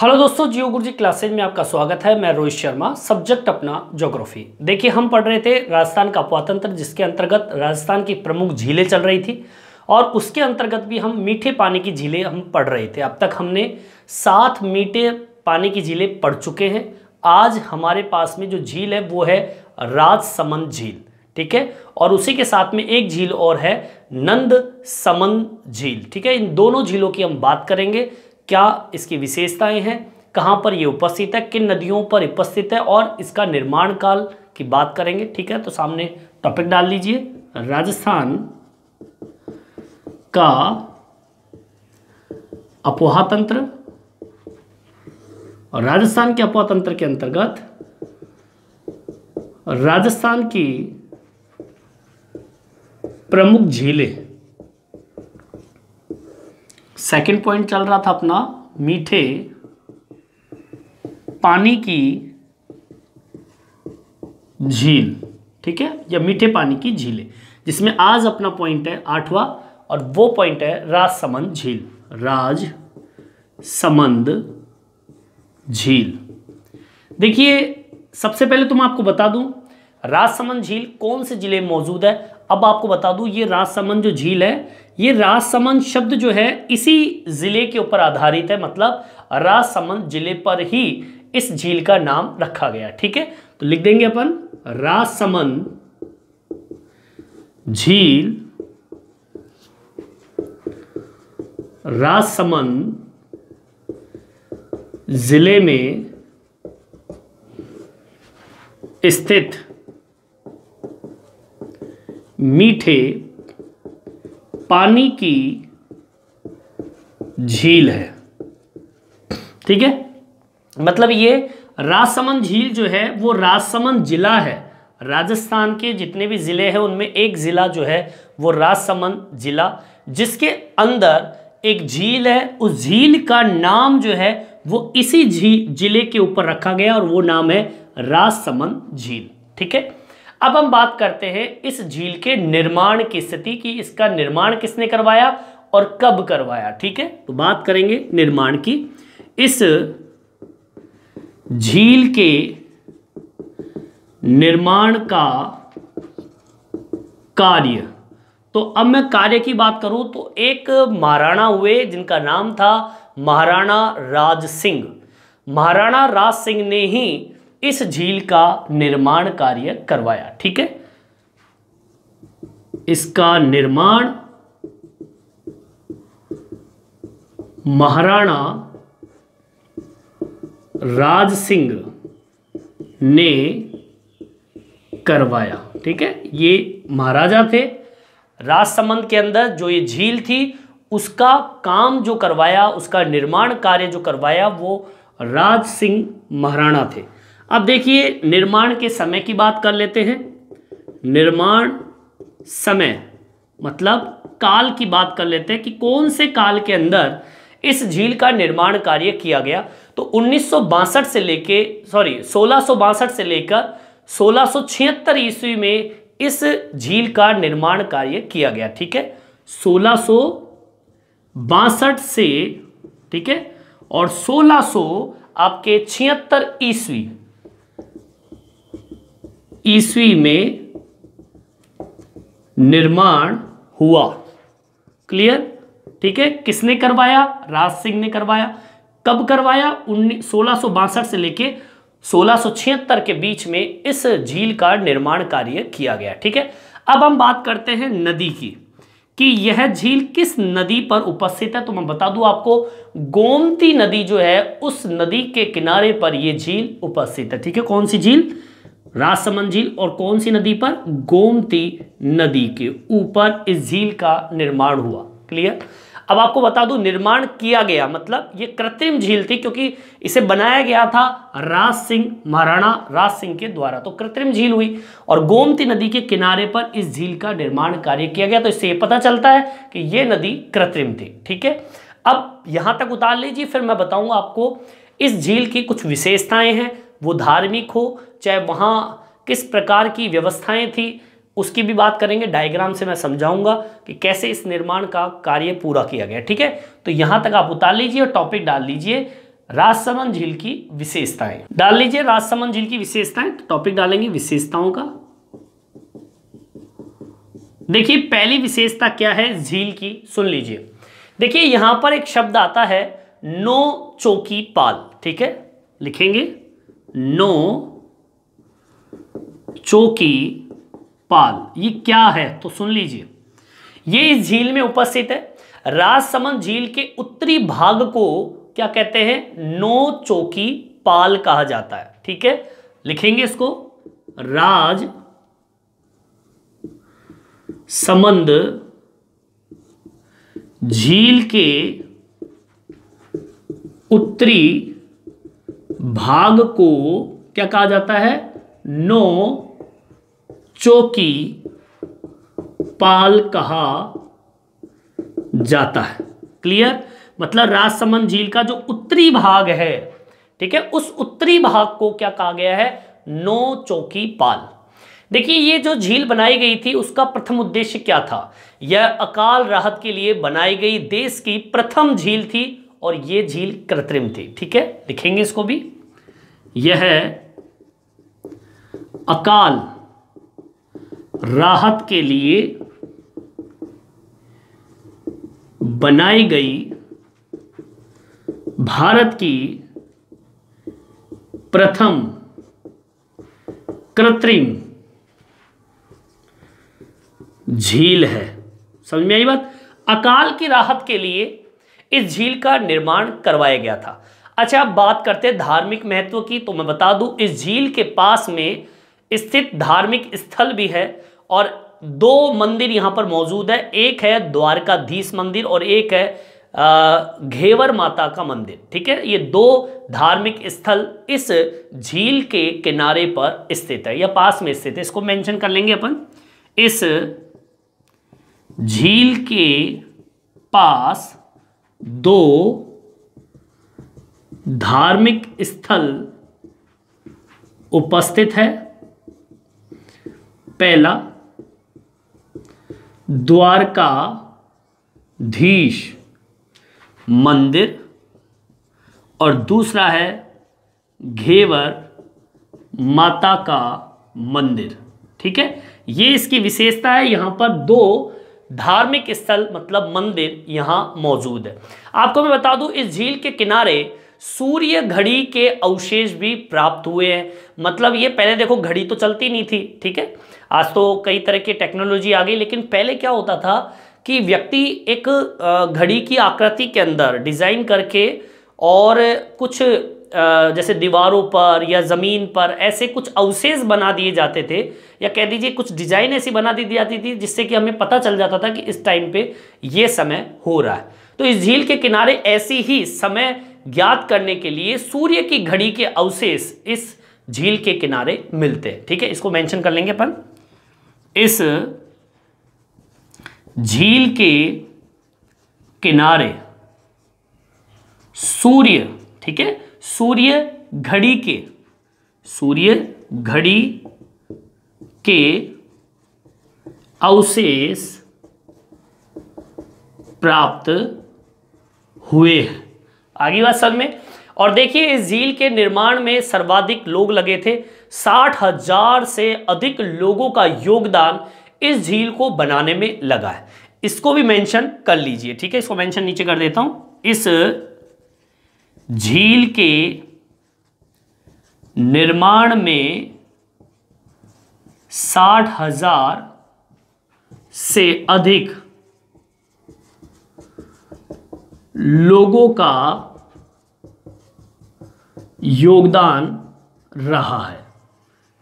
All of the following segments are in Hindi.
हेलो दोस्तों जियो जी क्लासेज में आपका स्वागत है मैं रोहित शर्मा सब्जेक्ट अपना ज्योग्राफी देखिए हम पढ़ रहे थे राजस्थान का अपवातंत्र जिसके अंतर्गत राजस्थान की प्रमुख झीलें चल रही थी और उसके अंतर्गत भी हम मीठे पानी की झीलें हम पढ़ रहे थे अब तक हमने सात मीठे पानी की झीलें पढ़ चुके हैं आज हमारे पास में जो झील है वो है राजसमंद झील ठीक है और उसी के साथ में एक झील और है नंद समंद झील ठीक है इन दोनों झीलों की हम बात करेंगे क्या इसकी विशेषताएं हैं कहां पर ये उपस्थित है किन नदियों पर उपस्थित है और इसका निर्माण काल की बात करेंगे ठीक है तो सामने टॉपिक डाल लीजिए राजस्थान का अपोहा तंत्र और राजस्थान के अपोहा तंत्र के अंतर्गत राजस्थान की प्रमुख झीलें सेकंड पॉइंट चल रहा था अपना मीठे पानी की झील ठीक है या मीठे पानी की झीलें जिसमें आज अपना पॉइंट है आठवां और वो पॉइंट है राजसमंद झील राज समंद झील देखिए सबसे पहले तो मैं आपको बता दूं राजसमंद झील कौन से जिले में मौजूद है अब आपको बता दूं ये राजसमंद जो झील है ये राजसमंद शब्द जो है इसी ज़िले के ऊपर आधारित है मतलब राजसमंद जिले पर ही इस झील का नाम रखा गया ठीक है तो लिख देंगे अपन राजसमंद झील राजसमंद जिले में स्थित मीठे पानी की झील है ठीक है मतलब ये राजसमंद झील जो है वो राजसमंद जिला है राजस्थान के जितने भी ज़िले हैं उनमें एक ज़िला जो है वो राजसमंद जिला जिसके अंदर एक झील है उस झील का नाम जो है वो इसी झील जिले के ऊपर रखा गया और वो नाम है राजसमंद झील ठीक है अब हम बात करते हैं इस झील के निर्माण की स्थिति की इसका निर्माण किसने करवाया और कब करवाया ठीक है तो बात करेंगे निर्माण की इस झील के निर्माण का कार्य तो अब मैं कार्य की बात करूं तो एक महाराणा हुए जिनका नाम था महाराणा राज सिंह महाराणा राज सिंह ने ही इस झील का निर्माण कार्य करवाया ठीक है इसका निर्माण महाराणा राज सिंह ने करवाया ठीक है ये महाराजा थे राजसमंद के अंदर जो ये झील थी उसका काम जो करवाया उसका निर्माण कार्य जो करवाया वो राज सिंह महाराणा थे अब देखिए निर्माण के समय की बात कर लेते हैं निर्माण समय मतलब काल की बात कर लेते हैं कि कौन से काल के अंदर इस झील का निर्माण कार्य किया गया तो उन्नीस से लेके सॉरी सोलह से लेकर सोलह ईस्वी में इस झील का निर्माण कार्य किया गया ठीक है सोलह से ठीक है और सोलह आपके छिहत्तर ईस्वी ईस्वी में निर्माण हुआ क्लियर ठीक है किसने करवाया राज सिंह ने करवाया कब करवाया सोलह से लेके 1676 के बीच में इस झील का निर्माण कार्य किया गया ठीक है अब हम बात करते हैं नदी की कि यह झील किस नदी पर उपस्थित है तो मैं बता दूं आपको गोमती नदी जो है उस नदी के किनारे पर यह झील उपस्थित है ठीक है कौन सी झील राजसमंद झील और कौन सी नदी पर गोमती नदी के ऊपर इस झील का निर्माण हुआ क्लियर अब आपको बता दूं निर्माण किया गया मतलब ये कृत्रिम झील थी क्योंकि इसे बनाया गया था राज सिंह महाराणा राज सिंह के द्वारा तो कृत्रिम झील हुई और गोमती नदी के किनारे पर इस झील का निर्माण कार्य किया गया तो इससे पता चलता है कि ये नदी कृत्रिम थी ठीक है अब यहां तक उतार लीजिए फिर मैं बताऊंगा आपको इस झील की कुछ विशेषताएं हैं वो धार्मिक हो चाहे वहाँ किस प्रकार की व्यवस्थाएं थी उसकी भी बात करेंगे डायग्राम से मैं समझाऊंगा कि कैसे इस निर्माण का कार्य पूरा किया गया ठीक है तो यहाँ तक आप उतार लीजिए और टॉपिक डाल लीजिए राजसमंद झील की विशेषताएं डाल लीजिए राजसमंद झील की विशेषताएं तो टॉपिक डालेंगे विशेषताओं का देखिए पहली विशेषता क्या है झील की सुन लीजिए देखिए यहां पर एक शब्द आता है नो चौकी पाल ठीक है लिखेंगे नो चोकी पाल ये क्या है तो सुन लीजिए ये इस झील में उपस्थित है राजसमंद झील के उत्तरी भाग को क्या कहते हैं नो चौकी पाल कहा जाता है ठीक है लिखेंगे इसको राज समंद झील के उत्तरी भाग को क्या कहा जाता है नो चौकी पाल कहा जाता है क्लियर मतलब राजसमंद झील का जो उत्तरी भाग है ठीक है उस उत्तरी भाग को क्या कहा गया है नो चौकी पाल देखिए ये जो झील बनाई गई थी उसका प्रथम उद्देश्य क्या था यह अकाल राहत के लिए बनाई गई देश की प्रथम झील थी और ये झील कृत्रिम थी ठीक है लिखेंगे इसको भी यह अकाल राहत के लिए बनाई गई भारत की प्रथम कृत्रिम झील है समझ में आई बात अकाल की राहत के लिए इस झील का निर्माण करवाया गया था अच्छा अब बात करते हैं धार्मिक महत्व की तो मैं बता दूं इस झील के पास में स्थित धार्मिक स्थल भी है और दो मंदिर यहां पर मौजूद है एक है द्वारकाधीश मंदिर और एक है घेवर माता का मंदिर ठीक है ये दो धार्मिक स्थल इस झील के किनारे पर स्थित है या पास में स्थित है इसको मेंशन कर लेंगे अपन इस झील के पास दो धार्मिक स्थल उपस्थित है पहला द्वारका धीश मंदिर और दूसरा है घेवर माता का मंदिर ठीक है ये इसकी विशेषता है यहां पर दो धार्मिक स्थल मतलब मंदिर यहाँ मौजूद है आपको मैं बता दूँ इस झील के किनारे सूर्य घड़ी के अवशेष भी प्राप्त हुए हैं मतलब ये पहले देखो घड़ी तो चलती नहीं थी ठीक है आज तो कई तरह की टेक्नोलॉजी आ गई लेकिन पहले क्या होता था कि व्यक्ति एक घड़ी की आकृति के अंदर डिज़ाइन करके और कुछ जैसे दीवारों पर या ज़मीन पर ऐसे कुछ अवशेष बना दिए जाते थे या कह दीजिए कुछ डिजाइन ऐसी बना दी जाती थी जिससे कि हमें पता चल जाता था कि इस टाइम पे ये समय हो रहा है तो इस झील के किनारे ऐसी ही समय ज्ञात करने के लिए सूर्य की घड़ी के अवशेष इस झील के किनारे मिलते हैं ठीक है इसको मैंशन कर लेंगे अपन इस झील के किनारे सूर्य ठीक है सूर्य घड़ी के सूर्य घड़ी के अवशेष प्राप्त हुए हैं आगे बात सब में और देखिए इस झील के निर्माण में सर्वाधिक लोग लगे थे साठ हजार से अधिक लोगों का योगदान इस झील को बनाने में लगा है इसको भी मेंशन कर लीजिए ठीक है इसको मेंशन नीचे कर देता हूं इस झील के निर्माण में साठ हजार से अधिक लोगों का योगदान रहा है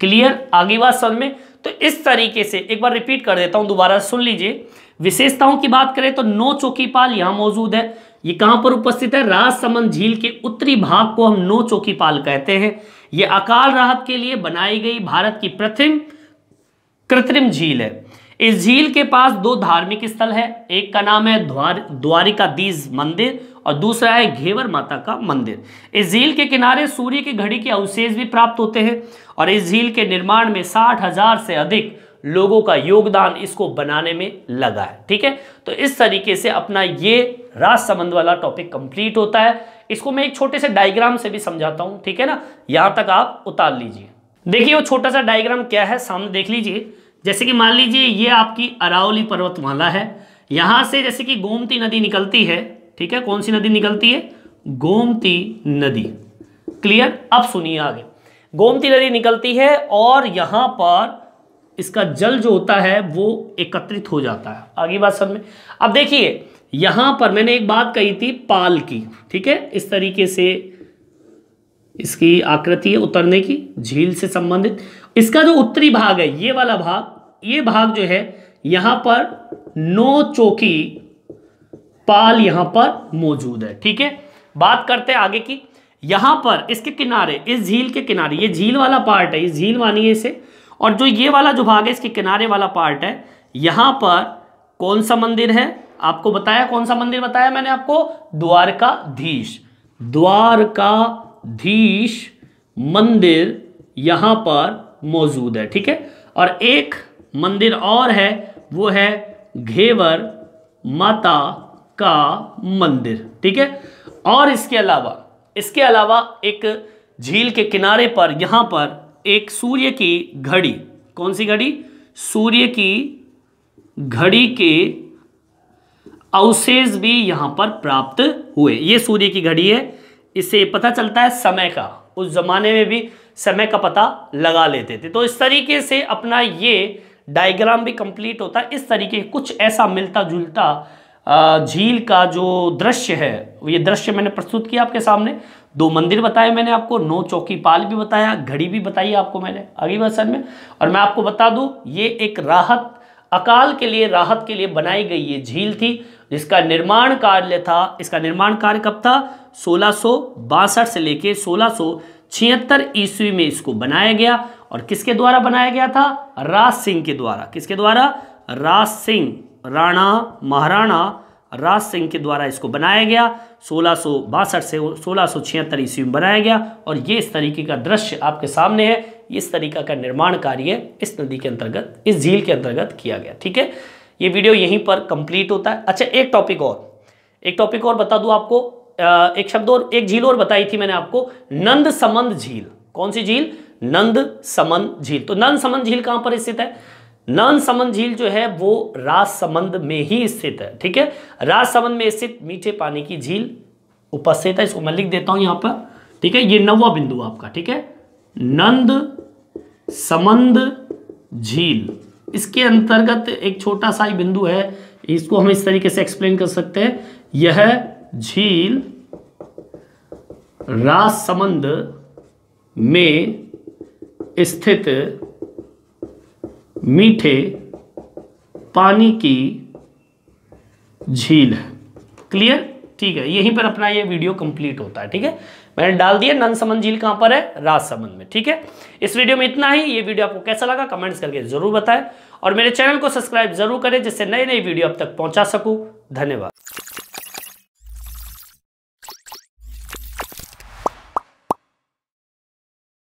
क्लियर आगे बात समझ में तो इस तरीके से एक बार रिपीट कर देता हूं दोबारा सुन लीजिए विशेषताओं की बात करें तो नो चौकीपाल यहां मौजूद है ये कहां पर उपस्थित है राजसमंद झील के उत्तरी भाग को हम नो चौकीपाल कहते हैं यह अकाल राहत के लिए बनाई गई भारत की प्रथम कृत्रिम झील है इस झील के पास दो धार्मिक स्थल है एक का नाम है द्वार दीज मंदिर और दूसरा है घेवर माता का मंदिर इस झील के किनारे सूर्य की घड़ी के अवशेष भी प्राप्त होते हैं और इस झील के निर्माण में साठ हजार से अधिक लोगों का योगदान इसको बनाने में लगा है ठीक है तो इस तरीके से अपना ये राज संबंध वाला टॉपिक कंप्लीट होता है इसको मैं एक छोटे से डायग्राम से भी समझाता हूं ठीक है ना यहां तक आप उतार लीजिए देखिए वो छोटा सा डायग्राम क्या है सामने देख लीजिए जैसे कि मान लीजिए ये आपकी अरावली पर्वतमाला है यहां से जैसे कि गोमती नदी निकलती है ठीक है कौन सी नदी निकलती है गोमती नदी क्लियर अब सुनिए आगे गोमती नदी निकलती है और यहां पर इसका जल जो होता है वो एकत्रित हो जाता है आगे बात समझ में अब देखिए यहां पर मैंने एक बात कही थी पाल की ठीक है इस तरीके से इसकी आकृति है उतरने की झील से संबंधित इसका जो उत्तरी भाग है ये वाला भाग ये भाग जो है यहां पर नो चौकी पाल यहां पर मौजूद है ठीक है बात करते हैं आगे की यहां पर इसके किनारे इस झील के किनारे ये झील वाला पार्ट है ये झील मानिए इसे और जो ये वाला जो भाग है इसके किनारे वाला पार्ट है यहां पर कौन सा मंदिर है आपको बताया कौन सा मंदिर बताया मैंने आपको द्वारकाधीश द्वारकाधीश मंदिर यहां पर मौजूद है ठीक है और एक मंदिर और है वो है घेवर माता का मंदिर ठीक है और इसके अलावा इसके अलावा एक झील के किनारे पर यहां पर एक सूर्य की घड़ी कौन सी घड़ी सूर्य की घड़ी के अवशेष भी यहां पर प्राप्त हुए ये सूर्य की घड़ी है इससे पता चलता है समय का उस जमाने में भी समय का पता लगा लेते थे तो इस तरीके से अपना ये डायग्राम भी कंप्लीट होता है इस तरीके कुछ ऐसा मिलता जुलता झील का जो दृश्य है ये दृश्य मैंने प्रस्तुत किया आपके सामने दो मंदिर बताए मैंने आपको नौ चौकी पाल भी बताया घड़ी भी बताई आपको मैंने अगली भाषण में और मैं आपको बता दूं ये एक राहत अकाल के लिए राहत के लिए बनाई गई ये झील थी जिसका निर्माण कार्य था इसका निर्माण कार्य कब था सोलह से लेके सोलह छिहत्तर ईस्वी में इसको बनाया गया और किसके द्वारा बनाया गया था राज सिंह के द्वारा किसके द्वारा राज सिंह राणा महाराणा राज सिंह के द्वारा इसको बनाया गया सोलह से सोलह सो छिहत्तर ईस्वी में बनाया गया और ये इस तरीके का दृश्य आपके सामने है इस तरीका का निर्माण कार्य इस नदी के अंतर्गत इस झील के अंतर्गत किया गया ठीक है ये वीडियो यहीं पर कंप्लीट होता है अच्छा एक टॉपिक और एक टॉपिक और बता दूं आपको एक शब्द और एक झील और बताई थी मैंने आपको नंद समंद झील कौन सी झील नंद समंद झील तो नंद समंद झील कहां पर स्थित है नानसमंद झील जो है वो राजसमंद में ही स्थित है ठीक है राजसमंद में स्थित मीठे पानी की झील उपस्थित है इसको मैं लिख देता हूं यहां पर ठीक है ये नवा बिंदु आपका ठीक है नंद समंद झील इसके अंतर्गत एक छोटा सा ही बिंदु है इसको हम इस तरीके से एक्सप्लेन कर सकते हैं यह झील राजसमंद में स्थित मीठे पानी की झील है क्लियर ठीक है यहीं पर अपना ये वीडियो कंप्लीट होता है ठीक है मैंने डाल दिया नंद समन झील कहां पर है राजसमंद में ठीक है इस वीडियो में इतना ही ये वीडियो आपको कैसा लगा कमेंट्स करके जरूर बताएं और मेरे चैनल को सब्सक्राइब जरूर करें जिससे नई नई वीडियो अब तक पहुंचा सकूं धन्यवाद